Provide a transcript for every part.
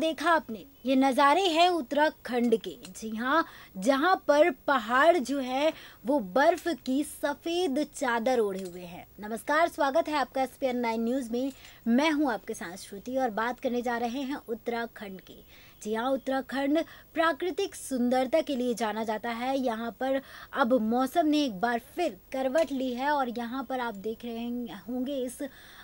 देखा आपने ये नज़ारे हैं उत्तराखंड के जी हाँ जहाँ पर पहाड़ जो है वो बर्फ की सफ़ेद चादर ओढ़े हुए हैं नमस्कार स्वागत है आपका एस पी नाइन न्यूज़ में मैं हूँ आपके साथ श्रुति और बात करने जा रहे हैं उत्तराखंड की जी हाँ उत्तराखंड प्राकृतिक सुंदरता के लिए जाना जाता है यहाँ पर अब मौसम ने एक बार फिर करवट ली है और यहाँ पर आप देख रहे होंगे इस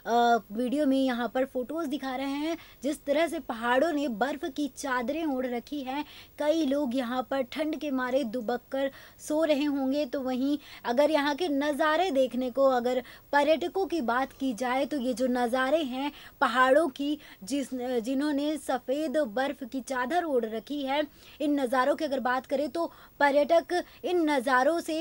वीडियो में यहाँ पर फोटोज़ दिखा रहे हैं जिस तरह से पहाड़ों ने बर्फ़ की चादरें ओढ़ रखी हैं कई लोग यहाँ पर ठंड के मारे दुबक कर सो रहे होंगे तो वहीं अगर यहाँ के नज़ारे देखने को अगर पर्यटकों की बात की जाए तो ये जो नज़ारे हैं पहाड़ों की जिस जिन्होंने सफ़ेद बर्फ़ की चादर ओढ़ रखी है इन नज़ारों की अगर बात करें तो पर्यटक इन नज़ारों से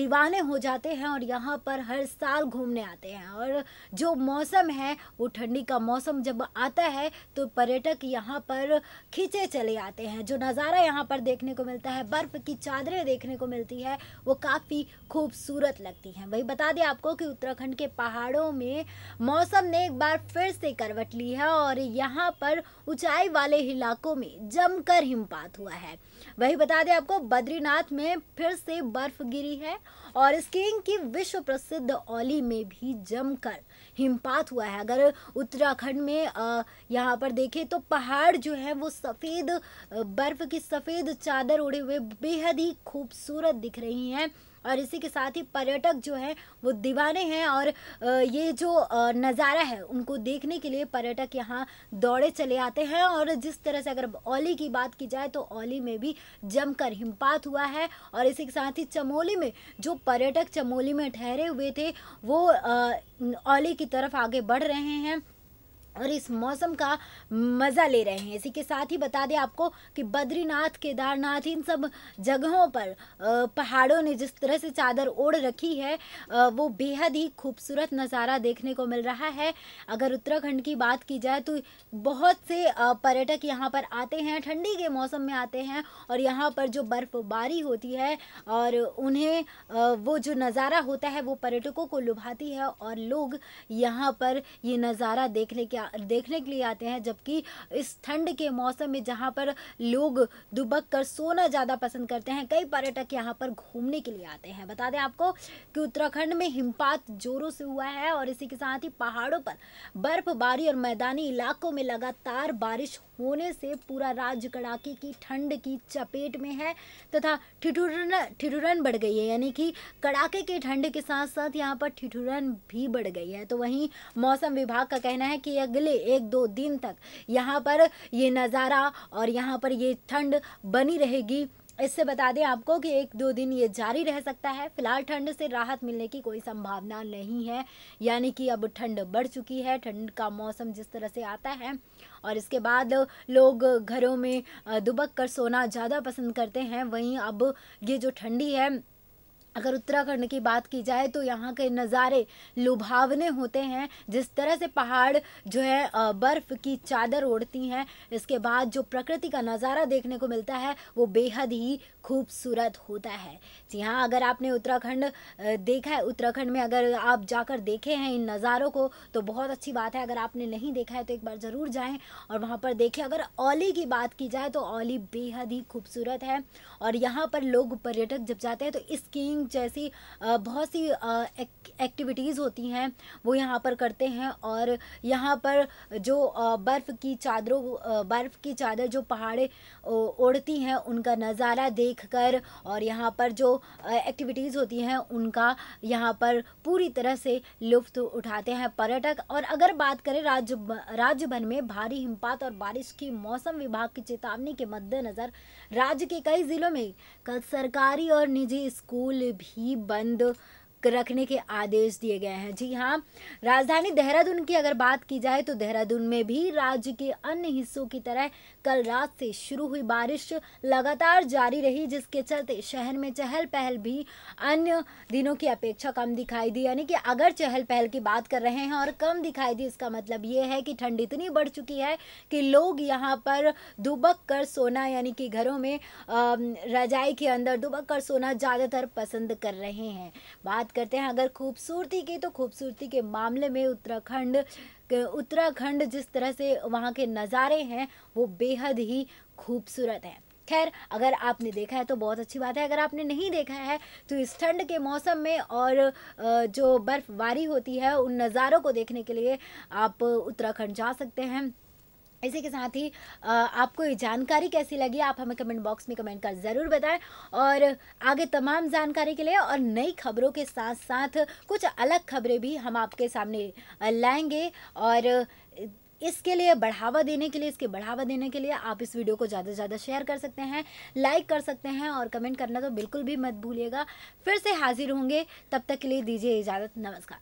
दीवाने हो जाते हैं और यहाँ पर हर साल घूमने आते हैं और जो मौसम है वो ठंडी का मौसम जब आता है तो पर्यटक यहाँ पर खींचे चले आते हैं जो नज़ारा यहाँ पर देखने को मिलता है बर्फ़ की चादरें देखने को मिलती है वो काफ़ी खूबसूरत लगती हैं वही बता दें आपको कि उत्तराखंड के पहाड़ों में मौसम ने एक बार फिर से करवट ली है और यहाँ पर ऊंचाई वाले इलाकों इलाकों में जमकर हिमपात हुआ है वही बता दें आपको बद्रीनाथ में फिर से बर्फ गिरी है और स्कीइंग की विश्व प्रसिद्ध ओली में भी जमकर हिमपात हुआ है अगर उत्तराखंड में यहाँ पर देखें तो पहाड़ जो है वो सफ़ेद बर्फ की सफ़ेद चादर उड़े हुए बेहद ही खूबसूरत दिख रही हैं और इसी के साथ ही पर्यटक जो हैं वो दीवाने हैं और ये जो नज़ारा है उनको देखने के लिए पर्यटक यहाँ दौड़े चले आते हैं और जिस तरह से अगर ओली की बात की जाए तो ओली में भी जमकर हिमपात हुआ है और इसी के साथ ही चमोली में जो पर्यटक चमोली में ठहरे हुए थे वो ओली की तरफ आगे बढ़ रहे हैं और इस मौसम का मज़ा ले रहे हैं इसी के साथ ही बता दें आपको कि बद्रीनाथ केदारनाथ इन सब जगहों पर पहाड़ों ने जिस तरह से चादर ओढ़ रखी है वो बेहद ही खूबसूरत नज़ारा देखने को मिल रहा है अगर उत्तराखंड की बात की जाए तो बहुत से पर्यटक यहाँ पर आते हैं ठंडी के मौसम में आते हैं और यहाँ पर जो बर्फ़बारी होती है और उन्हें वो जो नज़ारा होता है वो पर्यटकों को लुभाती है और लोग यहाँ पर ये नज़ारा देखने के देखने के लिए आते हैं जबकि इस ठंड के मौसम में जहाँ पर लोग दुबक कर सोना ज़्यादा पसंद करते हैं कई पर्यटक यहाँ पर घूमने के लिए आते हैं बता दें आपको कि उत्तराखंड में हिमपात जोरों से हुआ है और इसी के साथ ही पहाड़ों पर बर्फबारी और मैदानी इलाकों में लगातार बारिश होने से पूरा राज्य कड़ाके की ठंड की चपेट में है तथा ठिठुरन ठिठुरन बढ़ गई है यानी कि कड़ाके की ठंड के साथ साथ यहाँ पर ठिठुरन भी बढ़ गई है तो वहीं मौसम विभाग का कहना है कि अगले एक दो दिन तक यहाँ पर ये नज़ारा और यहाँ पर ये ठंड बनी रहेगी इससे बता दें आपको कि एक दो दिन ये जारी रह सकता है फिलहाल ठंड से राहत मिलने की कोई संभावना नहीं है यानी कि अब ठंड बढ़ चुकी है ठंड का मौसम जिस तरह से आता है और इसके बाद लोग घरों में दुबक कर सोना ज़्यादा पसंद करते हैं वहीं अब ये जो ठंडी है अगर उत्तराखंड की बात की जाए तो यहाँ के नज़ारे लुभावने होते हैं जिस तरह से पहाड़ जो है बर्फ़ की चादर ओढ़ती हैं इसके बाद जो प्रकृति का नज़ारा देखने को मिलता है वो बेहद ही खूबसूरत होता है जी हाँ अगर आपने उत्तराखंड देखा है उत्तराखंड में अगर आप जाकर देखे हैं इन नज़ारों को तो बहुत अच्छी बात है अगर आपने नहीं देखा है तो एक बार ज़रूर जाएं और वहाँ पर देखें अगर ओली की बात की जाए तो औली बेहद ही खूबसूरत है और यहाँ पर लोग पर्यटक जब जाते हैं तो स्कीइंग जैसी बहुत सी एक्टिविटीज़ होती हैं वो यहाँ पर करते हैं और यहाँ पर जो बर्फ़ की चादरों बर्फ़ की चादर जो पहाड़े ओढ़ती हैं उनका नज़ारा देख देखकर और यहाँ पर जो एक्टिविटीज़ होती हैं उनका यहाँ पर पूरी तरह से लुफ्त उठाते हैं पर्यटक और अगर बात करें राज्य राज्य भर में भारी हिमपात और बारिश की मौसम विभाग की चेतावनी के मद्देनज़र राज्य के कई ज़िलों में कल सरकारी और निजी स्कूल भी बंद रखने के आदेश दिए गए हैं जी हाँ राजधानी देहरादून की अगर बात की जाए तो देहरादून में भी राज्य के अन्य हिस्सों की तरह कल रात से शुरू हुई बारिश लगातार जारी रही जिसके चलते शहर में चहल पहल भी अन्य दिनों की अपेक्षा कम दिखाई दी यानी कि अगर चहल पहल की बात कर रहे हैं और कम दिखाई दी इसका मतलब ये है कि ठंड इतनी बढ़ चुकी है कि लोग यहाँ पर दुबक कर सोना यानी कि घरों में रजाई के अंदर दुबक कर सोना ज़्यादातर पसंद कर रहे हैं बात बात करते हैं अगर खूबसूरती की तो खूबसूरती के मामले में उत्तराखंड उत्तराखंड जिस तरह से वहाँ के नज़ारे हैं वो बेहद ही खूबसूरत हैं खैर अगर आपने देखा है तो बहुत अच्छी बात है अगर आपने नहीं देखा है तो इस ठंड के मौसम में और जो बर्फ़बारी होती है उन नज़ारों को देखने के लिए आप उत्तराखंड जा सकते हैं इसी के साथ ही आपको ये जानकारी कैसी लगी आप हमें कमेंट बॉक्स में कमेंट कर ज़रूर बताएं और आगे तमाम जानकारी के लिए और नई खबरों के साथ साथ कुछ अलग खबरें भी हम आपके सामने लाएंगे और इसके लिए बढ़ावा देने के लिए इसके बढ़ावा देने के लिए आप इस वीडियो को ज़्यादा से ज़्यादा शेयर कर सकते हैं लाइक कर सकते हैं और कमेंट करना तो बिल्कुल भी मत भूलिएगा फिर से हाजिर होंगे तब तक के लिए दीजिए इजाज़त नमस्कार